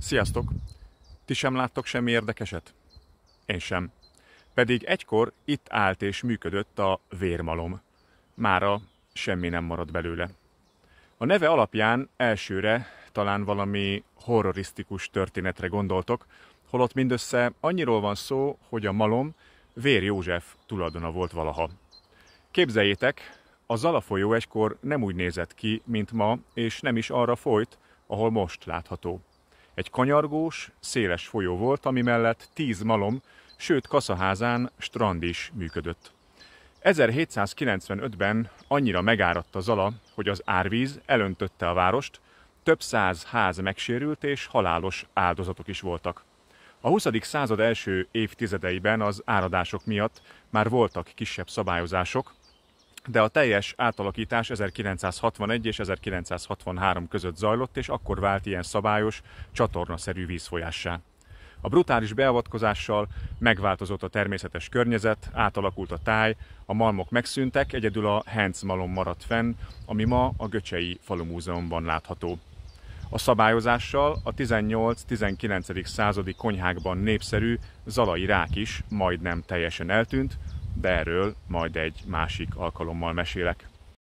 Sziasztok! Ti sem láttok semmi érdekeset? Én sem. Pedig egykor itt állt és működött a vérmalom. Mára semmi nem marad belőle. A neve alapján elsőre talán valami horrorisztikus történetre gondoltok, holott mindössze annyiról van szó, hogy a malom Vér József tulajdona volt valaha. Képzeljétek, a Zala folyó egykor nem úgy nézett ki, mint ma, és nem is arra folyt, ahol most látható. Egy kanyargós, széles folyó volt, ami mellett tíz malom, sőt kaszaházán strand is működött. 1795-ben annyira megáradt a Zala, hogy az árvíz elöntötte a várost, több száz ház megsérült és halálos áldozatok is voltak. A 20. század első évtizedeiben az áradások miatt már voltak kisebb szabályozások, de a teljes átalakítás 1961 és 1963 között zajlott, és akkor vált ilyen szabályos, csatornaszerű vízfolyássá. A brutális beavatkozással megváltozott a természetes környezet, átalakult a táj, a malmok megszűntek, egyedül a Henc malom maradt fenn, ami ma a Göcsei Falu Múzeumban látható. A szabályozással a 18-19. századi konyhákban népszerű zalai rák is majdnem teljesen eltűnt, de erről majd egy másik alkalommal mesélek.